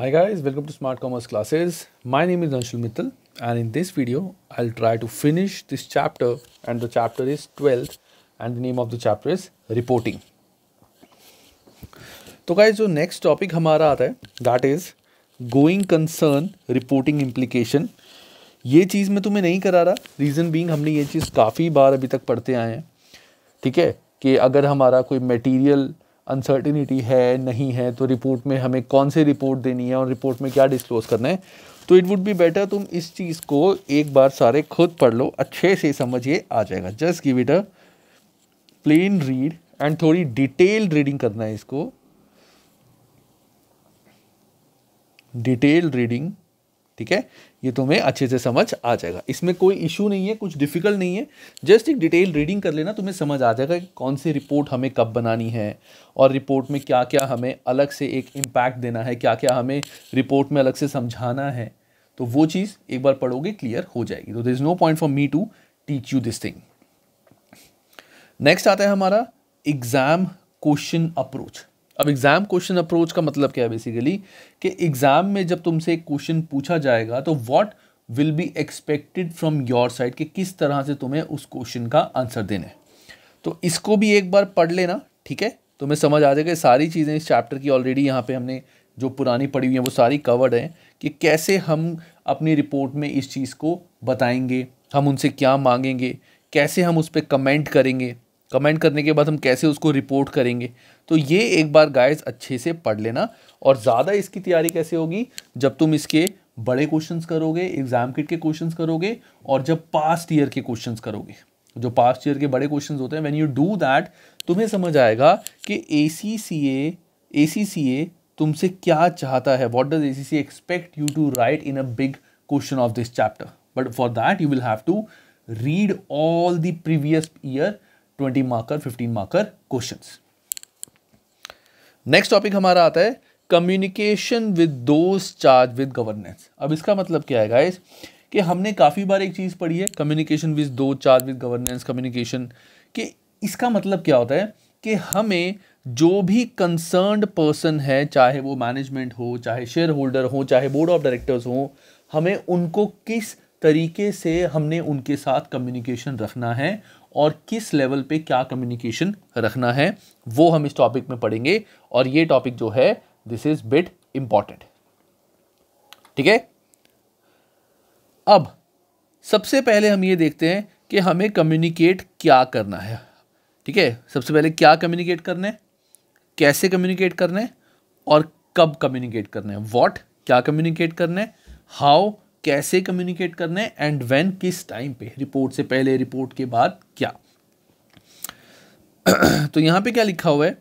Hi guys, welcome to Smart Commerce classes. My name is Anshul Mittal and in this video, I'll try to finish this chapter and the chapter is 12th and the name of the chapter is reporting. So guys, the next topic हमारा आता है that is going concern reporting implication ये चीज़ मैं तुम्हें नहीं करा रहा रीज़न बीइंग हमने ये चीज़ काफ़ी बार अभी तक पढ़ते आए हैं ठीक है कि अगर हमारा कोई मटेरियल अनसर्टिनिटी है नहीं है तो रिपोर्ट में हमें कौन सी रिपोर्ट देनी है और रिपोर्ट में क्या डिस्क्लोज करना है तो इट वुड बी बेटर तुम इस चीज़ को एक बार सारे खुद पढ़ लो अच्छे से समझिए आ जाएगा just give it a plain read and थोड़ी डिटेल्ड रीडिंग करना है इसको डिटेल्ड रीडिंग ठीक है ये तुम्हें अच्छे से समझ आ जाएगा इसमें कोई इशू नहीं है कुछ डिफिकल्ट नहीं है जस्ट एक डिटेल रीडिंग कर लेना तुम्हें समझ आ जाएगा कि कौन सी रिपोर्ट हमें कब बनानी है और रिपोर्ट में क्या क्या हमें अलग से एक इम्पैक्ट देना है क्या क्या हमें रिपोर्ट में अलग से समझाना है तो वो चीज़ एक बार पढ़ोगे क्लियर हो जाएगी तो there is no point for me to teach you this thing next आता है हमारा एग्ज़ाम क्वेश्चन अप्रोच अब एग्ज़ाम क्वेश्चन अप्रोच का मतलब क्या है बेसिकली कि एग्ज़ाम में जब तुमसे एक क्वेश्चन पूछा जाएगा तो what will be expected from your side कि किस तरह से तुम्हें उस क्वेश्चन का आंसर देना है तो इसको भी एक बार पढ़ लेना ठीक है तुम्हें समझ आ जाएगा सारी चीज़ें इस चैप्टर की ऑलरेडी यहाँ पे हमने जो पुरानी पढ़ी हुई है वो सारी कवर्ड हैं कि कैसे हम अपनी रिपोर्ट में इस चीज़ को बताएंगे हम उनसे क्या मांगेंगे कैसे हम उस पर कमेंट करेंगे कमेंट करने के बाद हम कैसे उसको रिपोर्ट करेंगे तो ये एक बार गाइस अच्छे से पढ़ लेना और ज़्यादा इसकी तैयारी कैसे होगी जब तुम इसके बड़े क्वेश्चंस करोगे एग्जाम किट के क्वेश्चंस करोगे और जब पास्ट ईयर के क्वेश्चंस करोगे जो पास्ट ईयर के बड़े क्वेश्चन होते हैं वैन यू डू दैट तुम्हें समझ आएगा कि ए सी सी ए सी सी ए तुमसे क्या चाहता है what does A C C expect you to write in a big question of this chapter but for that you will have to read all the previous year twenty marker fifteen marker question next topic हमारा आता है communication with those charge with governance अब इसका मतलब क्या है guys कि हमने काफ़ी बार एक चीज़ पढ़ी है communication with those charge with governance communication कि इसका मतलब क्या होता है कि हमें जो भी कंसर्नड पर्सन है चाहे वो मैनेजमेंट हो चाहे शेयर होल्डर हो चाहे बोर्ड ऑफ डायरेक्टर्स हो हमें उनको किस तरीके से हमने उनके साथ कम्युनिकेशन रखना है और किस लेवल पे क्या कम्युनिकेशन रखना है वो हम इस टॉपिक में पढ़ेंगे और ये टॉपिक जो है दिस इज बिट इम्पॉर्टेंट ठीक है अब सबसे पहले हम ये देखते हैं कि हमें कम्युनिकेट क्या करना है ठीक है सबसे पहले क्या कम्युनिकेट करना है कैसे कम्युनिकेट करना है और कब कम्युनिकेट करना है वॉट क्या कम्युनिकेट करना है हाउ कैसे कम्युनिकेट करना है एंड व्हेन किस टाइम पे रिपोर्ट से पहले रिपोर्ट के बाद क्या तो यहां पे क्या लिखा हुआ है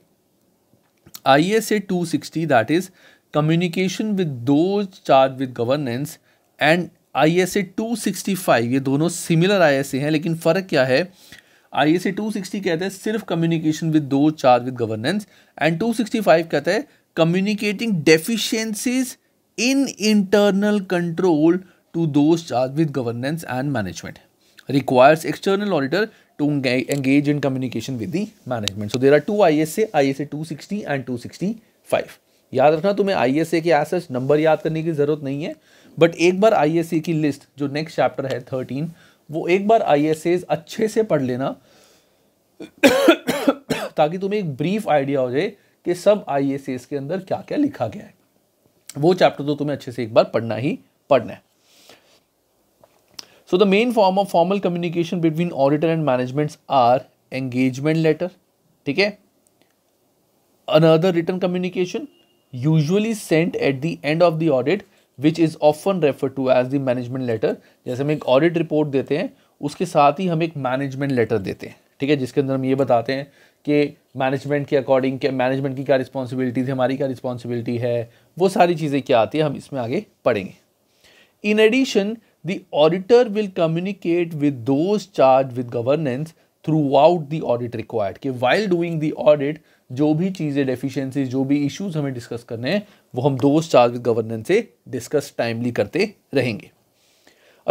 I S A two sixty that is communication with those charge with governance and I S A two sixty five ये दोनों सिमिलर आई एस ए हैं लेकिन फ़र्क क्या है I S A two sixty कहते हैं सिर्फ communication with those charge with governance and two sixty five कहते हैं communicating deficiencies in internal control to those charge with governance and management requires external auditor to engage in communication with the management so there are two I S A I S A two sixty and two sixty five याद रखना तुम्हें आई S ए के S number याद करने की जरूरत नहीं है बट एक बार आई एस ए की लिस्ट जो नेक्स्ट चैप्टर है थर्टीन वो एक बार आई एस ए अच्छे से पढ़ लेना ताकि तुम्हें एक ब्रीफ आइडिया हो जाए कि सब आई एस एस के अंदर क्या क्या लिखा गया है वो चैप्टर तो तुम्हें अच्छे से एक बार पढ़ना ही पढ़ना है so the main form of formal communication between auditor and management are engagement letter ठीक है another written communication usually sent at the end of the audit which is often refer to as the management letter जैसे हम एक audit report देते हैं उसके साथ ही हम एक मैनेजमेंट लेटर देते हैं ठीक है जिसके अंदर हम ये बताते हैं कि मैनेजमेंट के अकॉर्डिंग क्या मैनेजमेंट की क्या रिस्पॉन्सिबिलिटी थी हमारी क्या रिस्पॉन्सिबिलिटी है वो सारी चीज़ें क्या आती है हम इसमें आगे पढ़ेंगे in addition the auditor will communicate with those charge with governance throughout the audit required कि वाइल डूइंग द ऑडिट जो भी चीज़ें डेफिशिएंसीज जो भी इश्यूज हमें डिस्कस करने हैं वो हम दोज चार्ज विद गवर्नेंस से डिस्कस टाइमली करते रहेंगे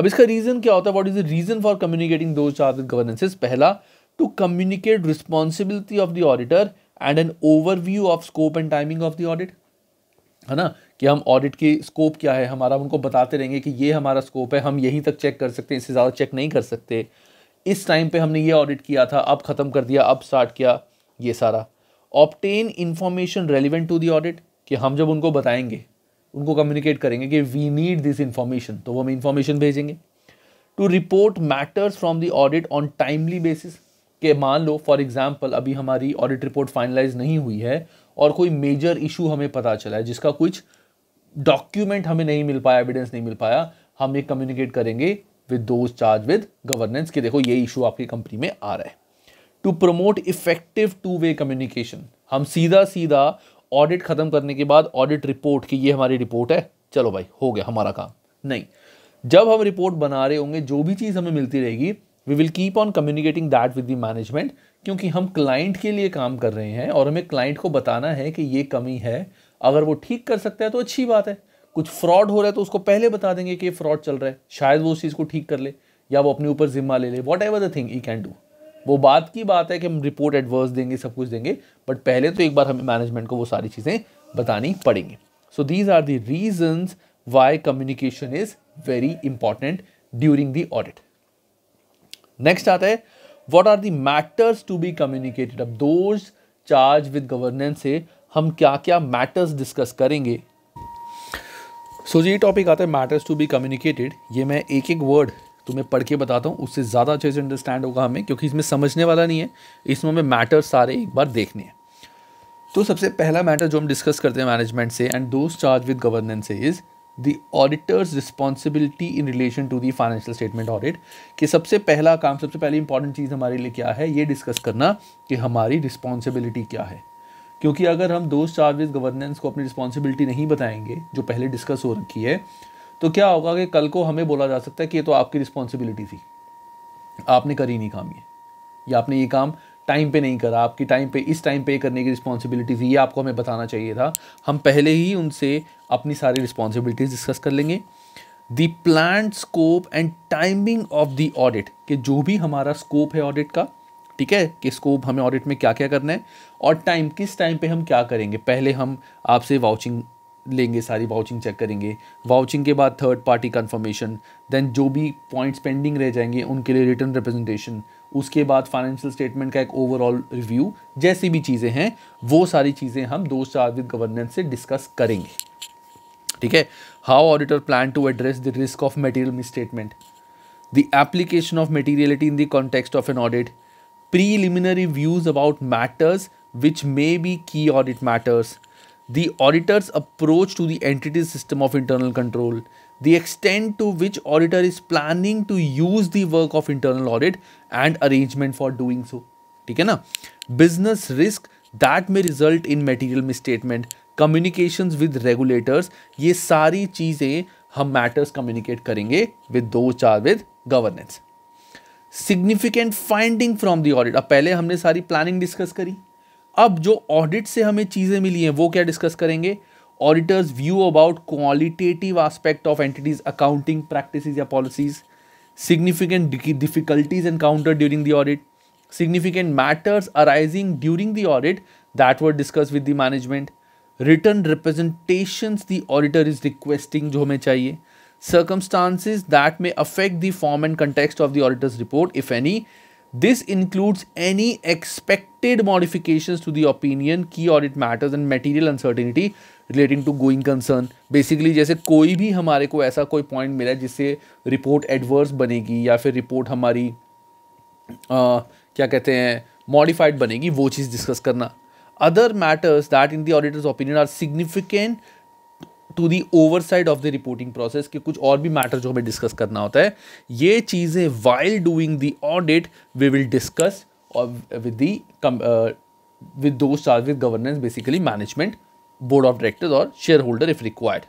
अब इसका रीज़न क्या होता है what is the reason for communicating those charge with governances पहला to communicate responsibility of the auditor and an overview of scope and timing of the audit है ना कि हम ऑडिट की स्कोप क्या है हमारा उनको बताते रहेंगे कि ये हमारा स्कोप है हम यहीं तक चेक कर सकते हैं इससे ज़्यादा चेक नहीं कर सकते इस टाइम पे हमने ये ऑडिट किया था अब ख़त्म कर दिया अब स्टार्ट किया ये सारा obtain information relevant to the audit कि हम जब उनको बताएंगे उनको कम्युनिकेट करेंगे कि वी नीड दिस इन्फॉर्मेशन तो वो हमें इन्फॉर्मेशन भेजेंगे to report matters from the audit on timely basis कि मान लो फॉर एग्ज़ाम्पल अभी हमारी ऑडिट रिपोर्ट फाइनलाइज नहीं हुई है और कोई मेजर इशू हमें पता चला है जिसका कुछ डॉक्यूमेंट हमें नहीं मिल पाया एविडेंस नहीं मिल पाया हम ये कम्युनिकेट करेंगे with those charge with governance कि देखो ये इशू आपकी कंपनी में आ रहा है to promote effective two way communication हम सीधा सीधा ऑडिट ख़त्म करने के बाद ऑडिट रिपोर्ट की ये हमारी रिपोर्ट है चलो भाई हो गया हमारा काम नहीं जब हम रिपोर्ट बना रहे होंगे जो भी चीज़ हमें मिलती रहेगी we will keep on communicating that with the management क्योंकि हम क्लाइंट के लिए काम कर रहे हैं और हमें क्लाइंट को बताना है कि ये कमी है अगर वो ठीक कर सकता है तो अच्छी बात है कुछ फ्रॉड हो रहा है तो उसको पहले बता देंगे कि फ्रॉड चल रहा है शायद वो उस चीज़ को ठीक कर ले या वो अपने ऊपर जिम्मा ले ले whatever the thing we can do वो बात की बात है कि हम रिपोर्ट एडवर्स देंगे सब कुछ देंगे बट पहले तो एक बार हमें मैनेजमेंट को वो सारी चीज़ें बतानी पड़ेंगी so these are the reasons why communication is very important during the audit next आता है what are the matters to be communicated अब दोज चार्ज विद गवर्नेंस से हम क्या क्या मैटर्स डिस्कस करेंगे सो so, ये टॉपिक आता है मैटर्स टू बी कम्युनिकेटेड ये मैं एक एक वर्ड तुम्हें पढ़ के बताता हूँ उससे ज़्यादा अच्छे से अंडरस्टैंड होगा हमें क्योंकि इसमें समझने वाला नहीं है इसमें हमें मैटर्स सारे एक बार देखने हैं तो सबसे पहला मैटर जो हम डिस्कस करते हैं मैनेजमेंट से and those charge with governance से is the auditor's responsibility in relation to the financial statement audit कि सबसे पहला काम सबसे पहली इंपॉर्टेंट चीज़ हमारे लिए क्या है ये डिस्कस करना कि हमारी रिस्पॉन्सिबिलिटी क्या है क्योंकि अगर हम दो चार्जेस गवर्नेंस को अपनी रिस्पॉन्सिबिलिटी नहीं बताएंगे जो पहले डिस्कस हो रखी है तो क्या होगा कि कल को हमें बोला जा सकता है कि ये तो आपकी रिस्पॉन्सिबिलिटी थी आपने करी नहीं काम ये या आपने ये काम टाइम पे नहीं करा आपकी टाइम पे इस टाइम पे करने की रिस्पॉन्सिबिलिटीज़ ये आपको हमें बताना चाहिए था हम पहले ही उनसे अपनी सारी रिस्पॉन्सिबिलिटीज़ डिस्कस कर लेंगे the plan scope and timing of the audit कि जो भी हमारा स्कोप है ऑडिट का ठीक है कि स्कोप हमें ऑडिट में क्या क्या करना है और टाइम किस टाइम पे हम क्या करेंगे पहले हम आपसे वाउचिंग लेंगे सारी वाउचिंग चेक करेंगे वाउचिंग के बाद थर्ड पार्टी कन्फर्मेशन देन जो भी पॉइंट्स पेंडिंग रह जाएंगे उनके लिए रिटर्न रिप्रेजेंटेशन उसके बाद फाइनेंशियल स्टेटमेंट का एक ओवरऑल रिव्यू जैसी भी चीज़ें हैं वो सारी चीज़ें हम दो चार विद गवर्नेंस से डिस्कस करेंगे ठीक है how auditor plan to address the risk of material misstatement the application of materiality in the context of an audit preliminary views about matters which may be key audit matters the auditor's approach to the entity system of internal control the extent to which auditor is planning to use the work of internal audit and arrangement for doing so ठीक है ना business risk that may result in material misstatement communications with regulators ये सारी चीज़ें हम matters communicate करेंगे with दो charge with governance significant finding from the audit अब पहले हमने सारी प्लानिंग डिस्कस करी अब जो ऑडिट से हमें चीज़ें मिली हैं वो क्या डिस्कस करेंगे auditor's view about qualitative aspect of entities accounting practices or policies significant difficulties encountered during the audit significant matters arising during the audit that were discussed with the management written representations the auditor is requesting जो हमें circumstances that may affect the form and context of the auditor's report if any this includes any expected modifications to the opinion key audit matters and material uncertainty relating to going concern basically जैसे कोई भी हमारे को ऐसा कोई point मिला जिससे report adverse बनेगी या फिर रिपोर्ट हमारी आ, क्या कहते हैं मॉडिफाइड बनेगी वो चीज़ डिस्कस करना other matters that in the auditor's opinion are significant to the oversight of the reporting process के कुछ और भी मैटर जो हमें डिस्कस करना होता है ये चीज़ें while doing the audit we will discuss with the with those with governance basically management board of directors और shareholder if required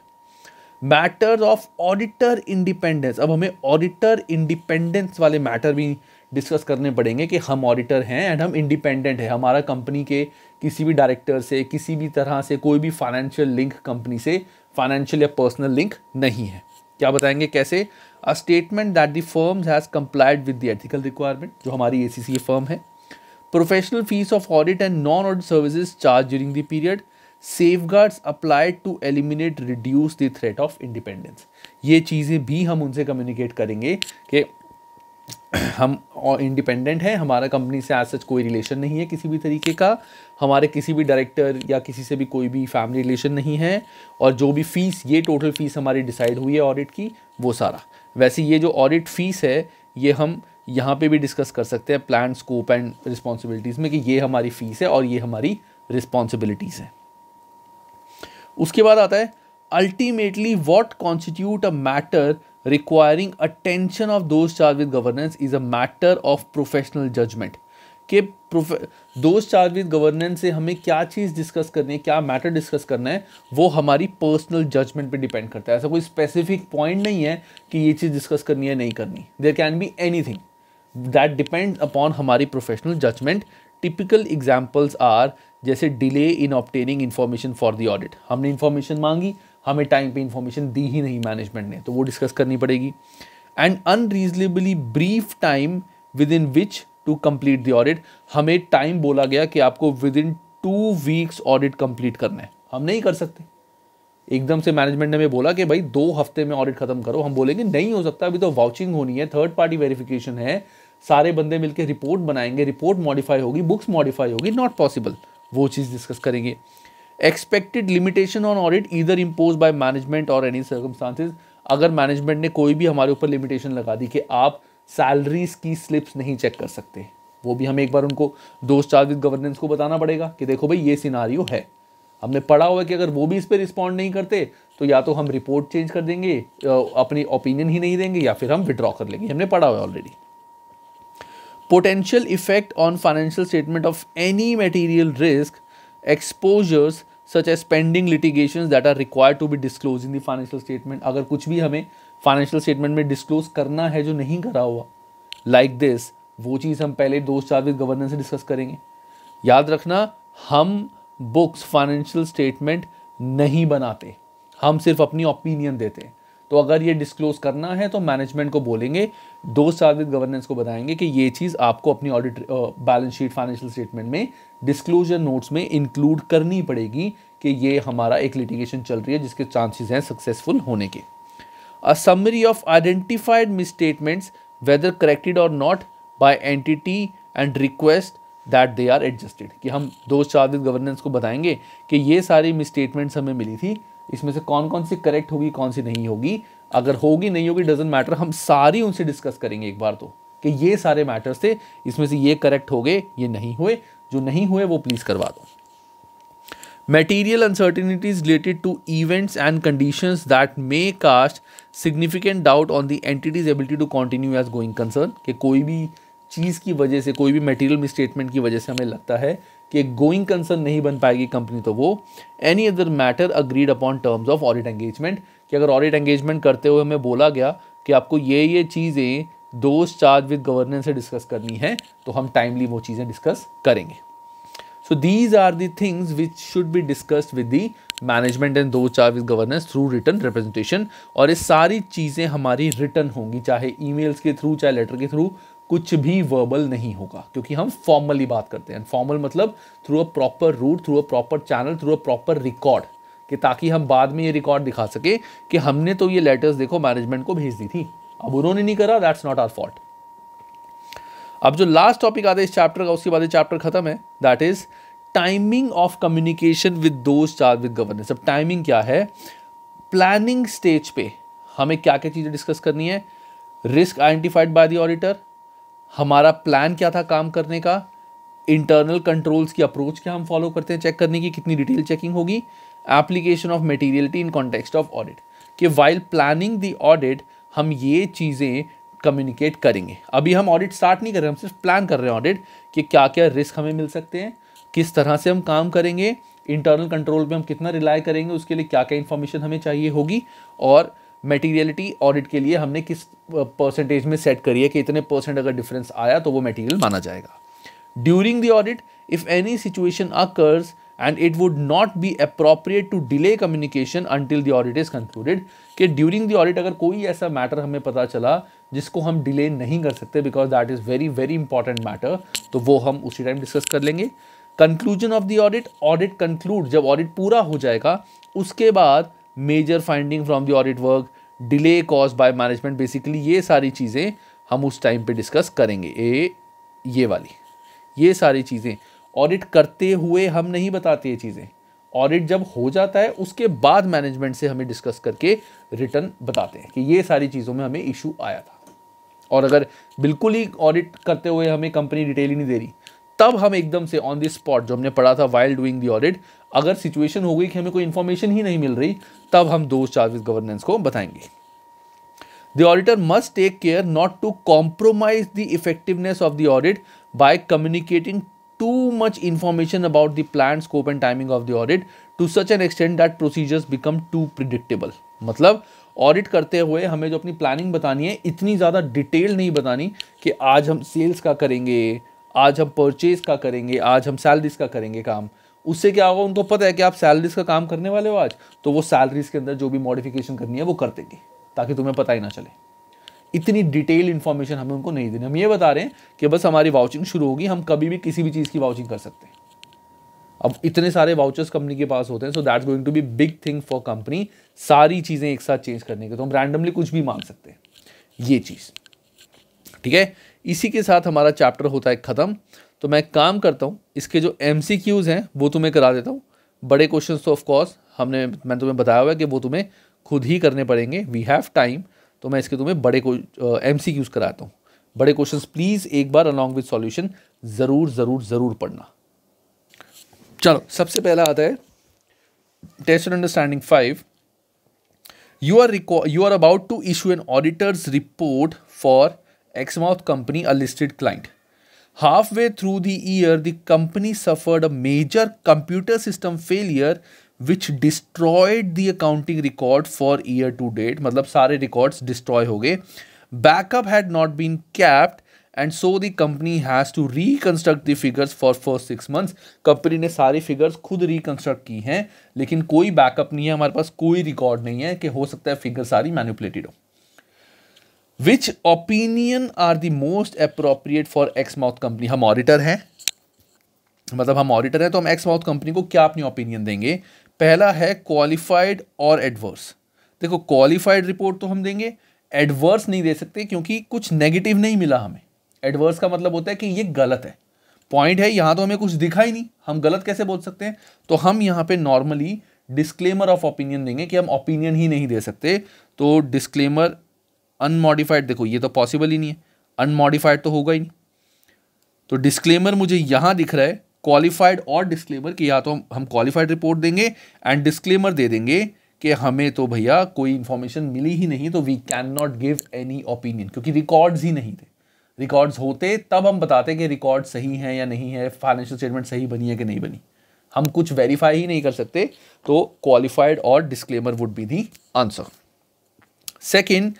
matters of auditor independence अब हमें ऑडिटर इंडिपेंडेंस वाले मैटर भी डिस्कस करने पड़ेंगे कि हम ऑडिटर हैं एंड हम इंडिपेंडेंट हैं हमारा कंपनी के किसी भी डायरेक्टर से किसी भी तरह से कोई भी फाइनेंशियल लिंक कंपनी से फाइनेंशियल या पर्सनल लिंक नहीं है क्या बताएंगे कैसे a statement that the firms has complied with the ethical requirement जो हमारी ए सी फर्म है professional fees of audit and non audit services charge during the period safeguards applied to eliminate reduce the threat of independence ये चीज़ें भी हम उनसे communicate करेंगे कि हम इंडिपेंडेंट हैं हमारा कंपनी से आज सच कोई रिलेशन नहीं है किसी भी तरीके का हमारे किसी भी डायरेक्टर या किसी से भी कोई भी फैमिली रिलेशन नहीं है और जो भी फ़ीस ये टोटल फ़ीस हमारी डिसाइड हुई है ऑडिट की वो सारा वैसे ये जो ऑडिट फ़ीस है ये हम यहाँ पे भी डिस्कस कर सकते हैं प्लान स्कोप एंड रिस्पॉन्सिबिलिटीज़ में कि ये हमारी फ़ीस है और ये हमारी रिस्पॉन्सिबिलिटीज़ हैं उसके बाद आता है ultimately what constitute a matter requiring attention of those charge with governance is a matter of professional judgement के दोज चार्ज विद गवर्नेंस से हमें क्या चीज़ डिस्कस करनी है क्या मैटर डिस्कस करना है वो हमारी पर्सनल जजमेंट पे डिपेंड करता है ऐसा कोई स्पेसिफिक पॉइंट नहीं है कि ये चीज़ डिस्कस करनी है नहीं करनी there can be anything that depend upon हमारी professional judgement typical examples are जैसे delay in obtaining information for the audit हमने इन्फॉर्मेशन मांगी हमें टाइम पे इन्फॉर्मेशन दी ही नहीं मैनेजमेंट ने तो वो डिस्कस करनी पड़ेगी and unreasonably brief time within which to complete the audit हमें टाइम बोला गया कि आपको within two weeks audit complete करना है हम नहीं कर सकते एकदम से मैनेजमेंट ने हमें बोला कि भाई दो हफ्ते में ऑडिट खत्म करो हम बोलेंगे नहीं हो सकता अभी तो वाउचिंग होनी है थर्ड पार्टी वेरिफिकेशन है सारे बंदे मिलकर रिपोर्ट बनाएंगे रिपोर्ट मॉडिफाई होगी बुक्स मॉडिफाई होगी नॉट पॉसिबल वो चीज़ डिस्कस करेंगे expected limitation on audit either impose by management और एनी सर्कमस्टांसिस अगर मैनेजमेंट ने कोई भी हमारे ऊपर लिमिटेशन लगा दी कि आप सैलरीज की स्लिप्स नहीं चेक कर सकते वो भी हमें एक बार उनको दोस्त चार्ज विद गवर्नेंस को बताना पड़ेगा कि देखो भाई ये सिनारियो है हमने पढ़ा हुआ कि अगर वो भी इस पर रिस्पॉन्ड नहीं करते तो या तो हम रिपोर्ट चेंज कर देंगे अपनी ओपिनियन ही नहीं देंगे या फिर हम विड्रॉ कर लेंगे हमने पढ़ा हुआ है already potential effect on financial statement of any material risk exposures such as pending litigation that are require to be disclose in the financial statement अगर कुछ भी हमें फाइनेंशियल स्टेटमेंट में डिस्क्लोज करना है जो नहीं करा हुआ लाइक like दिस वो चीज़ हम पहले दो चार विद गवर्नेंस से डिस्कस करेंगे याद रखना हम बुक्स फाइनेंशियल स्टेटमेंट नहीं बनाते हम सिर्फ अपनी ओपिनियन देते हैं तो अगर ये डिस्क्लोज करना है तो मैनेजमेंट को बोलेंगे दो साल विद गवर्नेंस को बताएंगे कि ये चीज़ आपको अपनी audit balance sheet financial statement में डिस्क्लोजर नोट्स में इंक्लूड करनी पड़ेगी कि ये हमारा एक लिटिगेशन चल रही है जिसके चांसेस हैं सक्सेसफुल होने के a summary of identified misstatements whether corrected और not by entity and request that they are adjusted कि हम दो चार विद गवर्नेंस को बताएंगे कि ये सारी मिस स्टेटमेंट्स हमें मिली थी इसमें से कौन कौन सी करेक्ट होगी कौन सी नहीं होगी अगर होगी नहीं होगी डजेंट मैटर हम सारी उनसे डिस्कस करेंगे एक बार तो कि ये सारे मैटर्स थे इसमें से ये करेक्ट हो गए ये नहीं हुए जो नहीं हुए वो प्लीज़ करवा दो material uncertainties related to events and condition that may cast significant doubt on the entity's ability to continue as going concern कि कोई भी चीज़ की वजह से कोई भी मेटीरियल मिस की वजह से हमें लगता है कि गोइंग कंसर्न नहीं बन पाएगी कंपनी तो वो any other matter agreed upon terms of audit engagement कि अगर ऑडिट एंगेजमेंट करते हुए हमें बोला गया कि आपको ये ये चीज़ें दोस्त चार्ज विद गवर्नेंस से डिस्कस करनी है तो हम टाइमली वो चीज़ें डिस्कस करेंगे so these are the things which should be discussed with the management and those charge with governance through written representation और ये सारी चीज़ें हमारी रिटर्न होंगी चाहे ई के थ्रू चाहे लेटर के थ्रू कुछ भी वर्बल नहीं होगा क्योंकि हम फॉर्मली बात करते हैं फॉर्मल मतलब through a proper route through a proper channel through a proper record कि ताकि हम बाद में ये रिकॉर्ड दिखा सके कि हमने तो ये लेटर्स देखो मैनेजमेंट को भेज दी थी अब उन्होंने नहीं करा दैट्स नॉट आर फॉल्ट अब जो लास्ट टॉपिक आता है इस चैप्टर का उसके बाद ये चैप्टर खत्म है that is timing of communication with those with governance अब टाइमिंग क्या है प्लानिंग स्टेज पे हमें क्या क्या चीज़ें डिस्कस करनी है risk identified by the auditor हमारा प्लान क्या था काम करने का इंटरनल कंट्रोल्स की अप्रोच क्या हम फॉलो करते हैं चेक करने की कितनी डिटेल चेकिंग होगी application of materiality in context of audit कि वाइल प्लानिंग द ऑडिट हम ये चीज़ें कम्युनिकेट करेंगे अभी हम ऑडिट स्टार्ट नहीं कर रहे हम सिर्फ प्लान कर रहे हैं ऑडिट कि क्या क्या रिस्क हमें मिल सकते हैं किस तरह से हम काम करेंगे इंटरनल कंट्रोल पे हम कितना रिलाई करेंगे उसके लिए क्या क्या इन्फॉर्मेशन हमें चाहिए होगी और मेटीरियलिटी ऑडिट के लिए हमने किस परसेंटेज में सेट करी है कि इतने परसेंट अगर डिफरेंस आया तो वो मेटीरियल माना जाएगा during the audit if any situation occurs and it would not be appropriate to delay communication until the audit is concluded कि ड्यूरिंग द ऑडिट अगर कोई ऐसा मैटर हमें पता चला जिसको हम डिले नहीं कर सकते because that is very very important matter तो वो हम उसी टाइम डिस्कस कर लेंगे conclusion of the audit audit conclude जब ऑडिट पूरा हो जाएगा उसके बाद major finding from the audit work delay cause by management basically ये सारी चीज़ें हम उस टाइम पे डिस्कस करेंगे ए ये वाली ये सारी चीज़ें ऑडिट करते हुए हम नहीं बताते ये चीज़ें ऑडिट जब हो जाता है उसके बाद मैनेजमेंट से हमें डिस्कस करके रिटर्न बताते हैं कि ये सारी चीज़ों में हमें इशू आया था और अगर बिल्कुल ही ऑडिट करते हुए हमें कंपनी डिटेल ही नहीं दे रही तब हम एकदम से ऑन द स्पॉट जो हमने पढ़ा था वाइल्ड डूइंग दी ऑडिट अगर सिचुएशन हो गई कि हमें कोई इन्फॉर्मेशन ही नहीं मिल रही तब हम दो चार्जेस गवर्नेंस को बताएंगे the auditor must take care not to compromise the effectiveness of the audit by communicating too much information about the plan scope and timing of the audit to such an extent that procedures become too predictable मतलब audit करते हुए हमें जो अपनी planning बतानी है इतनी ज़्यादा डिटेल नहीं बतानी कि आज हम सेल्स का करेंगे आज हम परचेज का करेंगे आज हम सैलरीज का करेंगे काम उससे क्या होगा उनको पता है कि आप सैलरीज का काम करने वाले हो आज तो वो सैलरीज के अंदर जो भी मॉडिफिकेशन करनी है वो कर देंगे ताकि तुम्हें पता ही ना चले इतनी डिटेल इन्फॉर्मेशन हमें उनको नहीं देनी हम ये बता रहे हैं कि बस हमारी वाउचिंग शुरू होगी हम कभी भी किसी भी चीज़ की वाउचिंग कर सकते हैं अब इतने सारे वाउचर्स कंपनी के पास होते हैं so that's going to be big thing for company सारी चीज़ें एक साथ चेंज करने के तो हम रैंडमली कुछ भी मांग सकते हैं ये चीज़ ठीक है इसी के साथ हमारा चैप्टर होता है ख़त्म तो मैं काम करता हूँ इसके जो एम हैं वो तुम्हें करा देता हूँ बड़े क्वेश्चन तो ऑफकोर्स हमने मैंने तुम्हें बताया हुआ है कि वो तुम्हें खुद ही करने पड़ेंगे वी हैव टाइम तो मैं इसके तुम्हें बड़े एम सी क्यूज़ कराता हूँ बड़े क्वेश्चंस प्लीज़ एक बार अलॉन्ग विद सॉल्यूशन ज़रूर ज़रूर ज़रूर पढ़ना चलो सबसे पहला आता है test understanding five you are you are about to issue an auditor's report for Exmouth company a listed client. Halfway through the year, the company suffered a major computer system failure which destroyed the accounting record for year to date. मतलब सारे records destroy हो गए Backup had not been kept and so the company has to reconstruct the figures for first six months. Company ने सारी figures खुद reconstruct की हैं लेकिन कोई backup नहीं है हमारे पास कोई record नहीं है कि हो सकता है figures सारी manipulated हो which opinion are the most appropriate for Exmouth company हम ऑडिटर हैं मतलब हम ऑडिटर हैं तो हम एक्स माउथ कंपनी को क्या अपनी ओपिनियन देंगे पहला है क्वालिफाइड और एडवर्स देखो क्वालिफाइड रिपोर्ट तो हम देंगे एडवर्स नहीं दे सकते क्योंकि कुछ नेगेटिव नहीं मिला हमें एडवर्स का मतलब होता है कि ये गलत है पॉइंट है यहाँ तो हमें कुछ दिखा ही नहीं हम गलत कैसे बोल सकते हैं तो हम यहाँ पे नॉर्मली डिस्क्लेमर ऑफ ओपिनियन देंगे कि हम ओपिनियन ही नहीं दे सकते तो डिस्क्लेमर अनमॉडिफाइड देखो ये तो पॉसिबल ही नहीं है अनमॉडिफाइड तो होगा ही नहीं तो डिस्क्लेमर मुझे यहाँ दिख रहा है क्वालिफाइड और डिस्क्लेमर कि या तो हम हम क्वालिफाइड रिपोर्ट देंगे एंड डिस्क्लेमर दे देंगे कि हमें तो भैया कोई इन्फॉर्मेशन मिली ही नहीं तो we can not give any opinion क्योंकि रिकॉर्ड्स ही नहीं थे रिकॉर्ड्स होते तब हम बताते कि रिकॉर्ड सही हैं या नहीं है फाइनेंशियल स्टेटमेंट सही बनी है कि नहीं बनी हम कुछ वेरीफाई ही नहीं कर सकते तो क्वालिफाइड और disclaimer would be the answer second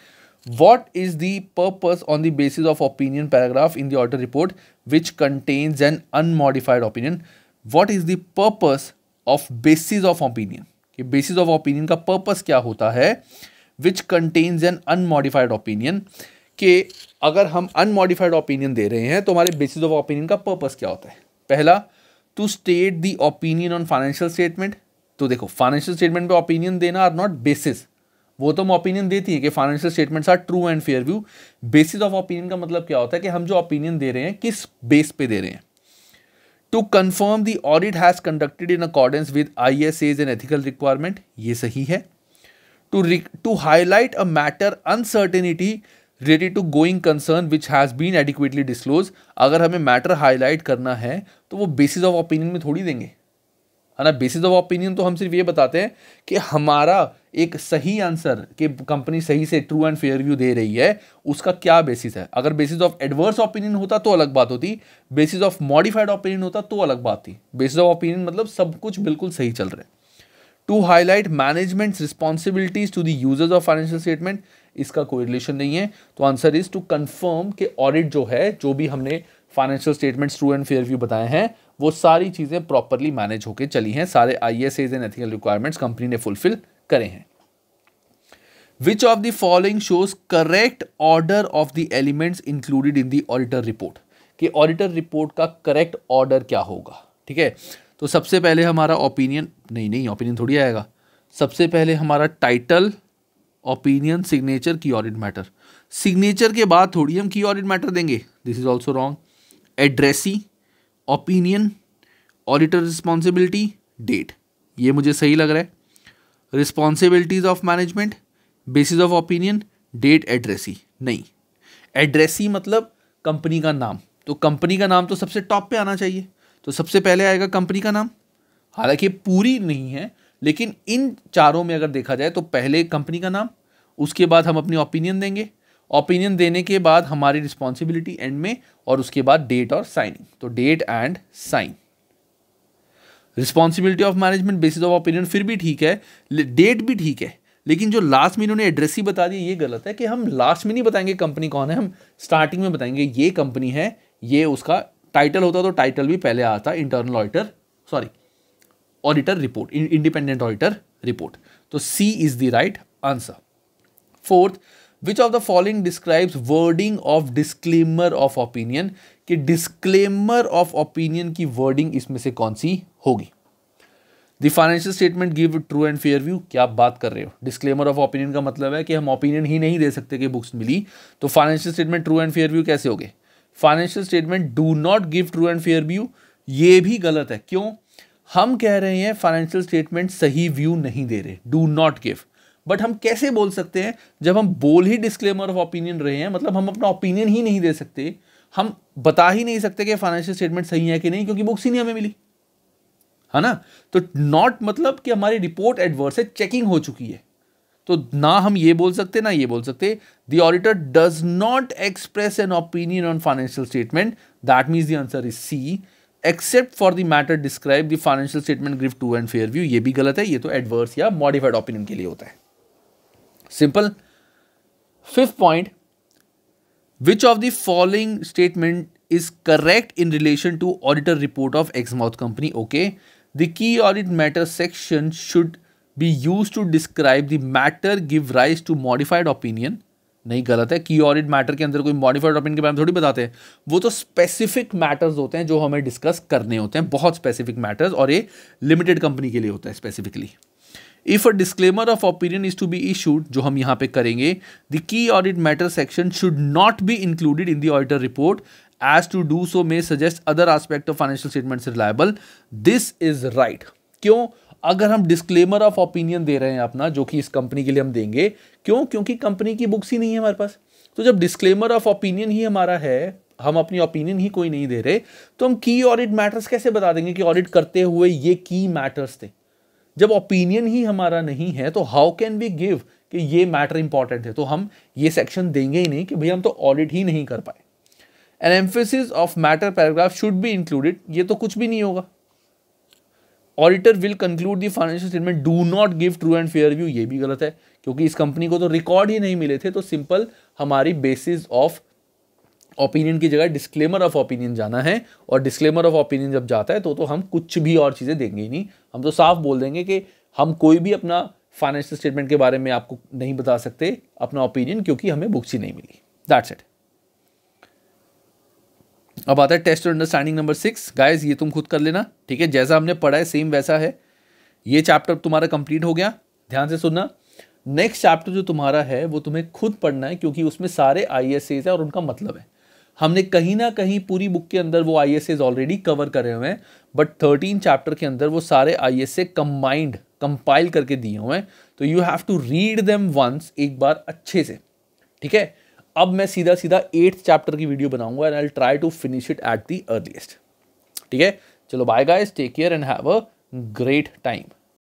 what is the purpose on the basis of opinion paragraph in the audit report which contains an unmodified opinion what is the purpose of basis of opinion कि basis of opinion का purpose क्या होता है which contains an unmodified opinion कि अगर हम unmodified opinion दे रहे हैं तो हमारे basis of opinion का purpose क्या होता है पहला to state the opinion on financial statement तो देखो फाइनेंशियल स्टेटमेंट पे ओपिनियन देना आर नॉट बेसिस वो तो हम ओपिनियन देती है कि financial statements are true and fair view basis of opinion का मतलब क्या होता है कि हम जो ओपिनियन दे रहे हैं किस बेस पे दे रहे हैं to confirm the audit has conducted in accordance with I S A and ethical requirement ये सही है to to highlight a matter uncertainty related to going concern which has been adequately disclose अगर हमें matter highlight करना है तो वो basis of opinion में थोड़ी देंगे है ना बेसिस ऑफ ओपिनियन तो हम सिर्फ ये बताते हैं कि हमारा एक सही आंसर कि कंपनी सही से ट्रू एंड फेयर व्यू दे रही है उसका क्या बेसिस है अगर बेसिस ऑफ एडवर्स ओपिनियन होता तो अलग बात होती बेसिस ऑफ मॉडिफाइड ओपिनियन होता तो अलग बात थी बेसिस ऑफ ओपिनियन मतलब सब कुछ बिल्कुल सही चल रहा है to highlight management responsibilities to the users of financial statement इसका कोई रिलेशन नहीं है तो आंसर इज टू कंफर्म कि ऑडिट जो है जो भी हमने financial statements true and fair view बताए हैं वो सारी चीज़ें प्रॉपरली मैनेज होकर चली हैं सारे I S A and ethical requirements company ने फुलफिल करे हैं which of the following shows correct order of the elements included in the auditor report कि ऑडिटर रिपोर्ट का करेक्ट ऑर्डर क्या होगा ठीक है तो सबसे पहले हमारा ओपिनियन नहीं नहीं ओपिनियन थोड़ी आएगा सबसे पहले हमारा title opinion signature key audit matter signature के बाद थोड़ी हम की ऑडिट मैटर देंगे this is also wrong addressee opinion auditor responsibility date ये मुझे सही लग रहा है responsibilities of management basis of opinion date addressee नहीं एड्रेसी मतलब कंपनी का नाम तो कंपनी का नाम तो सबसे टॉप पे आना चाहिए तो सबसे पहले आएगा कंपनी का नाम हालांकि पूरी नहीं है लेकिन इन चारों में अगर देखा जाए तो पहले कंपनी का नाम उसके बाद हम अपनी ओपिनियन देंगे ओपिनियन देने के बाद हमारी रिस्पॉन्सिबिलिटी एंड में और उसके बाद डेट और साइनिंग तो date and sign responsibility of management basis of opinion फिर भी ठीक है डेट भी ठीक है लेकिन जो लास्ट में इन्होंने एड्रेस ही बता दिया ये गलत है कि हम लास्ट में नहीं बताएंगे कंपनी कौन है हम स्टार्टिंग में बताएंगे ये कंपनी है ये उसका टाइटल होता तो टाइटल भी पहले आता internal auditor sorry auditor report independent auditor report तो C is the right answer fourth which of the following describes wording of disclaimer of opinion कि डिस्क्लेमर ऑफ ओपिनियन की वर्डिंग इसमें से कौन सी होगी the financial statement give true and fair view क्या आप बात कर रहे हो डिस्क्लेमर ऑफ ओपिनियन का मतलब है कि हम ओपिनियन ही नहीं दे सकते कि बुक्स मिली तो financial statement true and fair view कैसे हो गए financial statement do not give true and fair view ये भी गलत है क्यों हम कह रहे हैं फाइनेंशियल स्टेटमेंट सही व्यू नहीं दे रहे डू नॉट गिव बट हम कैसे बोल सकते हैं जब हम बोल ही डिस्क्लेमर ऑफ ओपिनियन रहे हैं मतलब हम अपना ओपिनियन ही नहीं दे सकते हम बता ही नहीं सकते कि फाइनेंशियल स्टेटमेंट सही है कि नहीं क्योंकि बुक्स ही नहीं हमें मिली है ना तो नॉट मतलब कि हमारी रिपोर्ट एडवर्स है चेकिंग हो चुकी है तो ना हम ये बोल सकते ना ये बोल सकते the auditor does not express an opinion on financial statement that means the answer is C except for the matter describe the financial statement give true and fair view ये भी गलत है ये तो एडवर्स या मॉडिफाइड ओपिनियन के लिए होता है simple fifth point which of the following statement is correct in relation to auditor report of Exmouth company okay the key audit matter section should be use to describe the matter give rise to modified opinion नहीं गलत है की audit matter के अंदर कोई modified opinion के बारे में थोड़ी बताते हैं वो तो स्पेसिफिक मैटर्स होते हैं जो हमें डिस्कस करने होते हैं बहुत स्पेसिफिक मैटर्स और ये लिमिटेड कंपनी के लिए होता है specifically if a disclaimer of opinion is to be issued जो हम यहाँ पे करेंगे the key audit matter section should not be included in the auditor report as to do so may suggest other aspect of financial statement reliable this is right क्यों अगर हम disclaimer of opinion दे रहे हैं अपना जो कि इस company के लिए हम देंगे क्यों क्योंकि कंपनी की बुक्स ही नहीं है हमारे पास तो जब डिस्क्लेमर ऑफ ओपिनियन ही हमारा है हम अपनी ओपिनियन ही कोई नहीं दे रहे तो हम की ऑडिट मैटर्स कैसे बता देंगे कि ऑडिट करते हुए ये की मैटर्स थे जब ओपिनियन ही हमारा नहीं है तो हाउ कैन वी गिव कि ये मैटर इंपॉर्टेंट है तो हम ये सेक्शन देंगे ही नहीं कि भैया हम तो ऑडिट ही नहीं कर पाए an emphasis of matter paragraph should be included ये तो कुछ भी नहीं होगा auditor will conclude the financial statement do not give true and fair view ये भी गलत है क्योंकि इस कंपनी को तो रिकॉर्ड ही नहीं मिले थे तो सिंपल हमारी बेसिस ऑफ ओपिनियन की जगह डिस्क्लेमर ऑफ ओपिनियन जाना है और डिस्क्लेमर ऑफ ओपिनियन जब जाता है तो तो हम कुछ भी और चीज़ें देंगे ही नहीं हम तो साफ बोल देंगे कि हम कोई भी अपना फाइनेंशियल स्टेटमेंट के बारे में आपको नहीं बता सकते अपना ओपिनियन क्योंकि हमें बुक्स ही नहीं मिली दैट्स इट अब आता है टेस्ट और अंडरस्टैंडिंग नंबर सिक्स गाइज ये तुम खुद कर लेना ठीक है जैसा हमने पढ़ा है सेम वैसा है ये चैप्टर तुम्हारा कंप्लीट हो गया ध्यान से सुनना नेक्स्ट चैप्टर जो तुम्हारा है वो तुम्हें खुद पढ़ना है क्योंकि उसमें सारे आई है और उनका मतलब है हमने कहीं ना कहीं पूरी बुक के अंदर वो I S A already cover करे हुए हैं बट थर्टीन चैप्टर के अंदर वो सारे I S A combined compile करके दिए हुए हैं तो you have to read them once एक बार अच्छे से ठीक है अब मैं सीधा सीधा एट्थ चैप्टर की वीडियो बनाऊंगा and I try to finish it at the earliest ठीक है चलो bye guys take care and have a great time